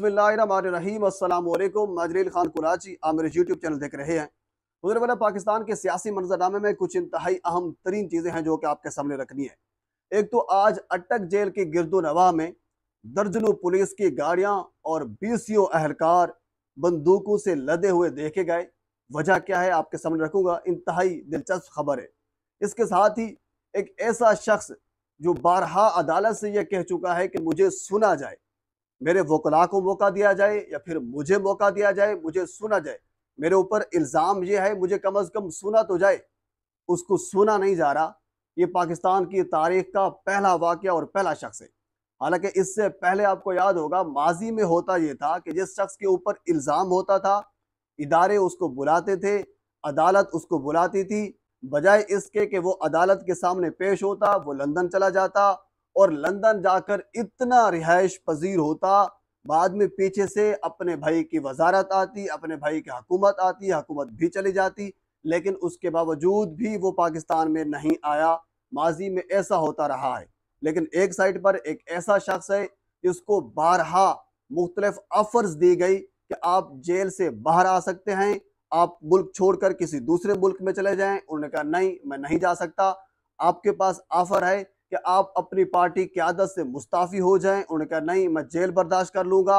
मजरील खान कुराची Aamir YouTube channel देख रहे हैं वाला पाकिस्तान के सियासी मंजरनामे में कुछ इंतहाई अहम तरीन चीज़ें हैं जो कि आपके सामने रखनी है एक तो आज अटक जेल के गिरदो नवा में दर्जनों पुलिस की गाड़ियां और बीसीओ अहलकार बंदूकों से लदे हुए देखे गए वजह क्या है आपके सामने रखूंगा इंतहाई दिलचस्प खबर है इसके साथ ही एक ऐसा शख्स जो बारहा अदालत से यह कह चुका है कि मुझे सुना जाए मेरे वकला को मौका दिया जाए या फिर मुझे मौका दिया जाए मुझे सुना जाए मेरे ऊपर इल्ज़ाम ये है मुझे कम अज़ कम सुना तो जाए उसको सुना नहीं जा रहा ये पाकिस्तान की तारीख का पहला वाक़ और पहला शख्स है हालांकि इससे पहले आपको याद होगा माजी में होता ये था कि जिस शख्स के ऊपर इल्ज़ाम होता था इदारे उसको बुलाते थे अदालत उसको बुलाती थी बजाय इसके कि वो अदालत के सामने पेश होता वो लंदन चला जाता और लंदन जाकर इतना रिहाइश पजीर होता बाद में पीछे से अपने भाई की वजारत आती अपने भाई की हकूमत आती हकूमत भी चली जाती लेकिन उसके बावजूद भी वो पाकिस्तान में नहीं आया माजी में ऐसा होता रहा है लेकिन एक साइड पर एक ऐसा शख्स है जिसको बारहा मुख्तलिफ ऑफर्स दी गई कि आप जेल से बाहर आ सकते हैं आप मुल्क छोड़कर किसी दूसरे मुल्क में चले जाएं उन्होंने कहा नहीं मैं नहीं जा सकता आपके पास ऑफर है कि आप अपनी पार्टी क्यादत से मुस्ताफ़ी हो जाएं उन्होंने कहा नहीं मैं जेल बर्दाश्त कर लूँगा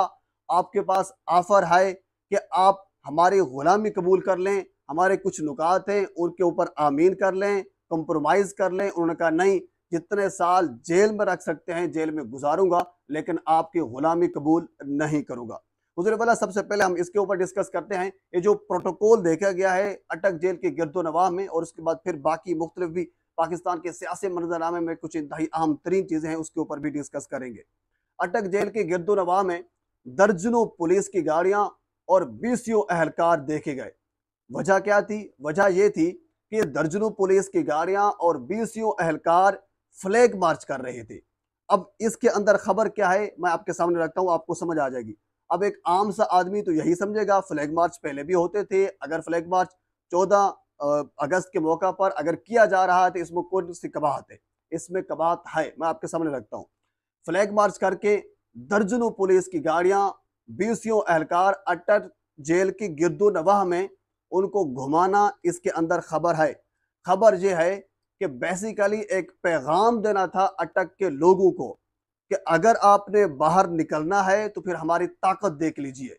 आपके पास ऑफर है कि आप हमारी ग़ुलामी कबूल कर लें हमारे कुछ नुकात हैं उनके ऊपर आमीन कर लें कंप्रोमाइज़ कर लें उन्होंने कहा नहीं जितने साल जेल में रख सकते हैं जेल में गुजारूंगा लेकिन आपकी ग़ुलामी कबूल नहीं करूँगा हजूर वाला सबसे पहले हम इसके ऊपर डिस्कस करते हैं ये जो प्रोटोकॉल देखा गया है अटक जेल के गिरदो नवाह में और उसके बाद फिर बाकी मुख्तलिफ भी पाकिस्तान के सियासी मंजरनामे में कुछ इंतहाई अहम तरीन चीज़ें हैं उसके ऊपर भी डिस्कस करेंगे अटक जेल के गिरदोनवा में दर्जनों पुलिस की गाड़ियाँ और बीसियों अहलकार देखे गए वजह क्या थी वजह यह थी कि दर्जनों पुलिस की गाड़ियां और बीसियों अहलकार फ्लैग मार्च कर रहे थे अब इसके अंदर खबर क्या है मैं आपके सामने रखता हूँ आपको समझ आ जाएगी अब एक आम सा आदमी तो यही समझेगा फ्लैग मार्च पहले भी होते थे अगर फ्लैग मार्च चौदह अगस्त के मौका पर अगर किया जा रहा है तो इसमें कौन सी कबाहत है इसमें कबाहत है मैं आपके सामने रखता हूँ फ्लैग मार्च करके दर्जनों पुलिस की गाड़ियां बीसियों एहलकार अटक जेल की गिरदो नवाह में उनको घुमाना इसके अंदर खबर है खबर यह है कि बेसिकली एक पैगाम देना था अटक के लोगों को कि अगर आपने बाहर निकलना है तो फिर हमारी ताकत देख लीजिए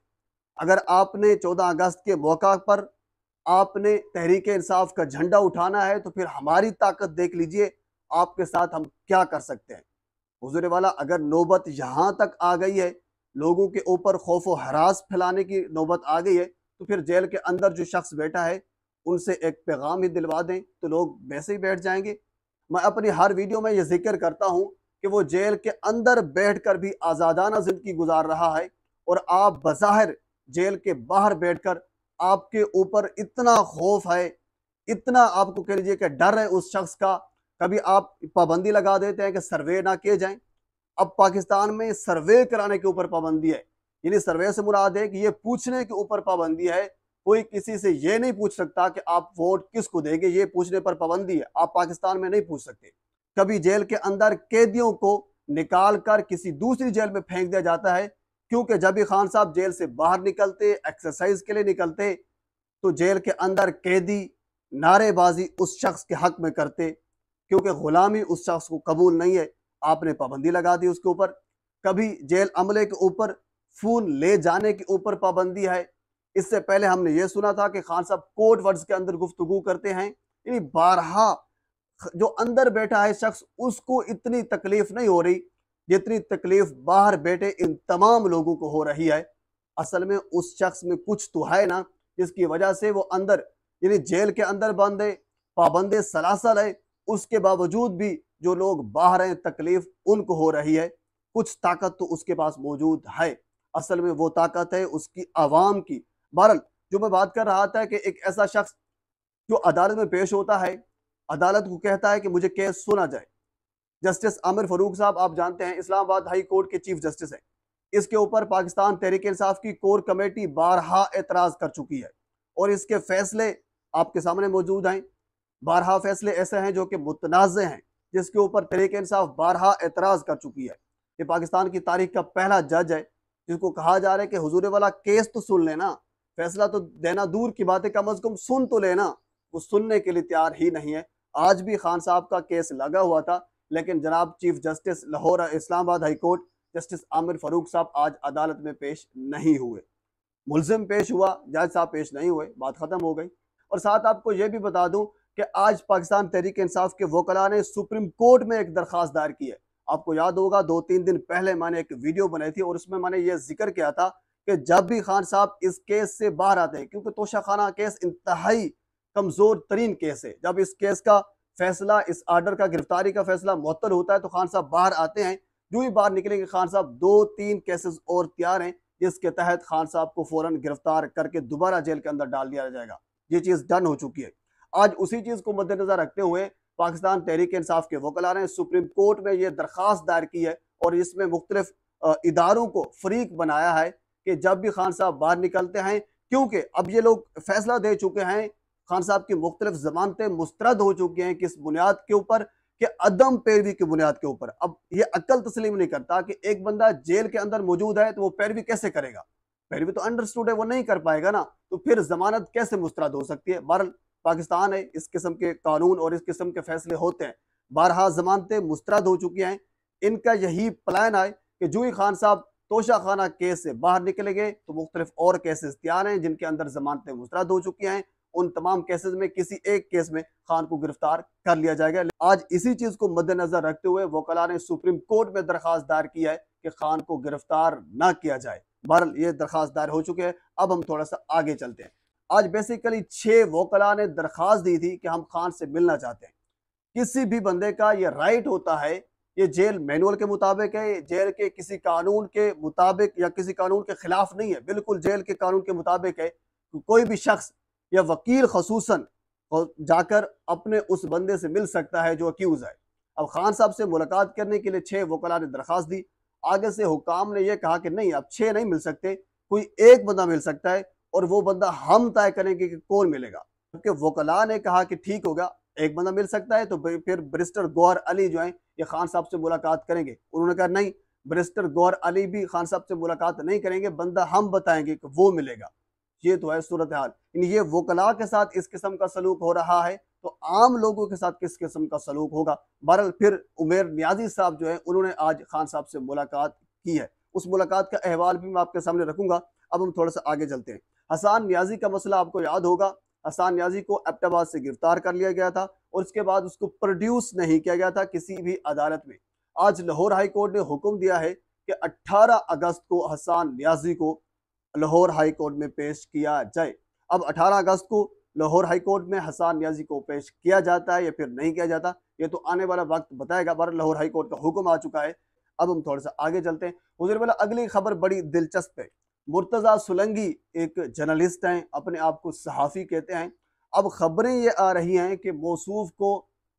अगर आपने 14 अगस्त के मौका पर आपने तहरीक इंसाफ का झंडा उठाना है तो फिर हमारी ताकत देख लीजिए आपके साथ हम क्या कर सकते हैं हजूर वाला अगर नौबत यहाँ तक आ गई है लोगों के ऊपर खौफ व हरास फैलाने की नौबत आ गई है तो फिर जेल के अंदर जो शख्स बैठा है उनसे एक पैगाम ही दिलवा दें तो लोग वैसे ही बैठ जाएंगे मैं अपनी हर वीडियो में ये जिक्र करता हूँ कि वो जेल के अंदर बैठ कर भी आज़ादाना ज़िंदगी गुजार रहा है और आप बज़ाहिर जेल के बाहर बैठ कर आपके ऊपर इतना खौफ है इतना आपको कह लीजिए कि डर है उस शख्स का कभी आप पाबंदी लगा देते हैं कि सर्वे ना किए जाएं अब पाकिस्तान में सर्वे कराने के ऊपर पाबंदी है यानी सर्वे से मुराद है कि ये पूछने के ऊपर पाबंदी है कोई किसी से ये नहीं पूछ सकता कि आप वोट किसको देंगे ये पूछने पर पाबंदी है आप पाकिस्तान में नहीं पूछ सकते कभी जेल के अंदर कैदियों को निकाल कर किसी दूसरी जेल में फेंक दिया जाता है क्योंकि जब भी खान साहब जेल से बाहर निकलते एक्सरसाइज के लिए निकलते तो जेल के अंदर कैदी नारेबाजी उस शख्स के हक में करते क्योंकि ग़ुलामी उस शख्स को कबूल नहीं है आपने पाबंदी लगा दी उसके ऊपर कभी जेल अमले के ऊपर फ़ोन ले जाने के ऊपर पाबंदी है इससे पहले हमने ये सुना था कि खान साहब कोर्ट वर्ड्स के अंदर गुफ्तु करते हैं यानी बारहा जो अंदर बैठा है शख्स उसको इतनी तकलीफ नहीं हो रही जितनी तकलीफ बाहर बैठे इन तमाम लोगों को हो रही है असल में उस शख्स में कुछ तो है ना जिसकी वजह से वो अंदर यानी जेल के अंदर बंद है पाबंद सलासल है उसके बावजूद भी जो लोग बाहर हैं तकलीफ उनको हो रही है कुछ ताकत तो उसके पास मौजूद है असल में वो ताकत है उसकी आवाम की बहरल जो मैं बात कर रहा था कि एक ऐसा शख्स जो अदालत में पेश होता है अदालत को कहता है कि मुझे केस सुना जाए जस्टिस आमिर फरूक साहब आप जानते हैं इस्लामाबाद हाई कोर्ट के चीफ जस्टिस हैं इसके ऊपर पाकिस्तान तहरीक इंसाफ की कोर कमेटी बारहा एतराज़ कर चुकी है और इसके फैसले आपके सामने मौजूद हैं बारहा फैसले ऐसे हैं जो कि मुतनाज़ हैं जिसके ऊपर तहरीक इंसाफ बारहा एतराज़ कर चुकी है ये पाकिस्तान की तारीख का पहला जज है जिसको कहा जा रहा है कि हजूरे वाला केस तो सुन लेना फैसला तो देना दूर की बात है कम अज़ कम सुन तो लेना वो सुनने के लिए तैयार ही नहीं है आज भी खान साहब का केस लगा हुआ था लेकिन जनाब chief justice Lahore Islamabad high court justice Aamir Farooq साहब आज अदालत में पेश नहीं हुए मुलजिम पेश हुआ जज साहब पेश नहीं हुए बात ख़त्म हो गई और साथ आपको ये भी बता दूं कि आज पाकिस्तान तहरीक इंसाफ के वकला ने सुप्रीम कोर्ट में एक दरख्वास्त दायर की है आपको याद होगा दो तीन दिन पहले मैंने एक वीडियो बनाई थी और उसमें मैंने ये जिक्र किया था कि जब भी खान साहब इस केस से बाहर आते हैं क्योंकि तोशा खाना केस इंतहाई कमज़ोर तरीन केस है जब इस केस का फैसला इस आर्डर का गिरफ्तारी का फैसला मुत्तल होता है तो खान साहब बाहर आते हैं जो ही बाहर निकलेंगे खान साहब दो तीन केसेस और तैयार हैं जिसके तहत खान साहब को फौरन गिरफ्तार करके दोबारा जेल के अंदर डाल दिया जाएगा ये चीज़ डन हो चुकी है आज उसी चीज़ को मद्देनजर रखते हुए पाकिस्तान तहरीक इंसाफ के वकला ने सुप्रीम कोर्ट में ये दरख्वास्त दायर की है और इसमें मुख्तलिफ इदारों को फरीक बनाया है कि जब भी खान साहब बाहर निकलते हैं क्योंकि अब ये लोग फैसला दे चुके हैं खान साहब की मुख्तलिफ जमानतें मुस्तरद हो चुकी हैं किस बुनियाद के ऊपर कि अदम पैरवी की बुनियाद के ऊपर अब यह अक्ल तस्लीम नहीं करता कि एक बंदा जेल के अंदर मौजूद है तो वो पैरवी कैसे करेगा पैरवी तो अंडरस्टूड है वो नहीं कर पाएगा ना तो फिर जमानत कैसे मुस्तरद हो सकती है बहरल पाकिस्तान है इस किस्म के कानून और इस किस्म के फैसले होते हैं बारहा जमानतें मुस्तरद हो चुकी हैं इनका यही प्लान आए कि जूही खान साहब तोशा खाना केस से बाहर निकले गए तो मुख्तलिफ और केसेस तैयार हैं जिनके अंदर जमानतें मुस्तरद हो चुकी हैं उन तमाम केसेस में किसी एक केस में खान को गिरफ्तार कर लिया जाएगा आज इसी चीज को मद्देनजर रखते हुए वकला ने सुप्रीम कोर्ट में दरखास्त दायर की है कि खान को गिरफ्तार ना किया जाए बहरल ये दरखास्त दायर हो चुके हैं अब हम थोड़ा सा आगे चलते हैं आज बेसिकली छह वकला ने दरखास्त दी थी कि हम खान से मिलना चाहते हैं किसी भी बंदे का ये राइट होता है ये जेल मैनुअल के मुताबिक है जेल के किसी कानून के मुताबिक या किसी कानून के खिलाफ नहीं है बिल्कुल जेल के कानून के मुताबिक है कोई भी शख्स या वकील खसूसन जाकर अपने उस बंदे से मिल सकता है जो अक्यूज़ है अब खान साहब से मुलाकात करने के लिए छह वकला ने दरख्वास्त दी आगे से हुकाम ने यह कहा कि नहीं अब छह नहीं मिल सकते कोई एक बंदा मिल सकता है और वो बंदा हम तय करेंगे कि कौन मिलेगा जबकि वकला ने कहा कि ठीक होगा एक बंदा मिल सकता है तो फिर ब्रिस्टर गौर अली जो है ये खान साहब से मुलाकात करेंगे उन्होंने कहा नहीं ब्रिस्टर गौर अली भी खान साहब से मुलाकात नहीं करेंगे बंदा हम बताएंगे कि वो मिलेगा ये तो है सूरत हाल ये वकला के साथ इस किस्म का सलूक हो रहा है तो आम लोगों के साथ किस किस्म का सलूक होगा बहरल फिर उमेर न्याजी साहब जो है उन्होंने आज खान साहब से मुलाकात की है उस मुलाकात का अहवाल भी मैं आपके सामने रखूंगा अब हम थोड़ा सा आगे चलते हैं हसान न्याजी का मसला आपको याद होगा हसान न्याजी को एप्टाबाद से गिरफ्तार कर लिया गया था और उसके बाद उसको प्रोड्यूस नहीं किया गया था किसी भी अदालत में आज लाहौर हाईकोर्ट ने हुक्म दिया है कि अट्ठारह अगस्त को हसान न्याजी को लाहौर हाई कोर्ट में पेश किया जाए अब 18 अगस्त को लाहौर हाई कोर्ट में हसान न्याजी को पेश किया जाता है या फिर नहीं किया जाता ये तो आने वाला वक्त बताएगा पर लाहौर हाई कोर्ट का हुक्म आ चुका है अब हम थोड़ा सा आगे चलते हैं हुजूर वाला अगली खबर बड़ी दिलचस्प है मुर्तज़ा सुलंगी एक जर्नलिस्ट हैं अपने आप को सहाफ़ी कहते हैं अब खबरें ये आ रही हैं कि मौसूफ को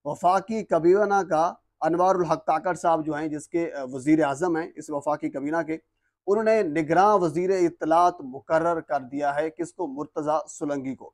वफाकी कबीना का अनवार हक साहब जो हैं जिसके वज़ी अजम हैं इस वफाकी कबीना के उन्होंने निगरान वजीर इतलात मुकर कर दिया है किसको मुर्तज़ा सुलंगी को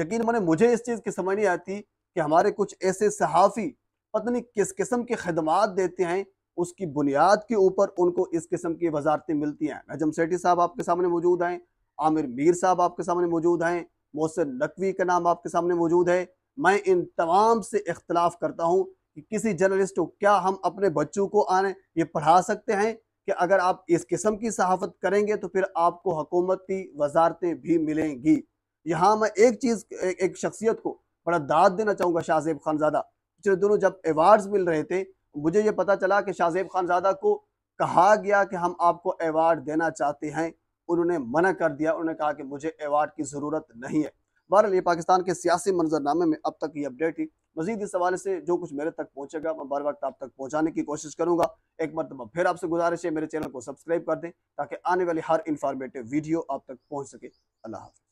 यकीन मैंने मुझे इस चीज़ की समझ नहीं आती कि हमारे कुछ ऐसे सहाफ़ी पत्नी किस किस्म की खदमात देते हैं उसकी बुनियाद के ऊपर उनको इस किस्म की वजारतें मिलती हैं नजम सेठी साहब आपके सामने मौजूद हैं आमिर मीर साहब आपके सामने मौजूद हैं मोहसिन नकवी का नाम आपके सामने मौजूद है मैं इन तमाम से इख्तलाफ करता हूँ कि किसी जर्नलिस्ट को क्या हम अपने बच्चों को आने ये पढ़ा सकते हैं कि अगर आप इस किस्म की सहाफत करेंगे तो फिर आपको हकूमती वजारतें भी मिलेंगी यहाँ मैं एक चीज़ एक शख्सियत को बड़ा दाद देना चाहूँगा शाहजेब खानजादा पिछले दोनों जब एवार्ड्स मिल रहे थे मुझे ये पता चला कि शाहजेब खानजादा को कहा गया कि हम आपको एवार्ड देना चाहते हैं उन्होंने मना कर दिया उन्होंने कहा कि मुझे एवार्ड की ज़रूरत नहीं है बहरहाल ये पाकिस्तान के सियासी मंजरनामे में अब तक ये अपडेट थी मजीद इस हवाले से जो कुछ मेरे तक पहुंचेगा मैं बार वक्त आप तक पहुंचाने की कोशिश करूंगा एक मरतबा फिर आपसे गुजारिश है मेरे चैनल को सब्सक्राइब कर दें ताकि आने वाली हर इंफॉर्मेटिव वीडियो आप तक पहुंच सके अल्लाह हाफि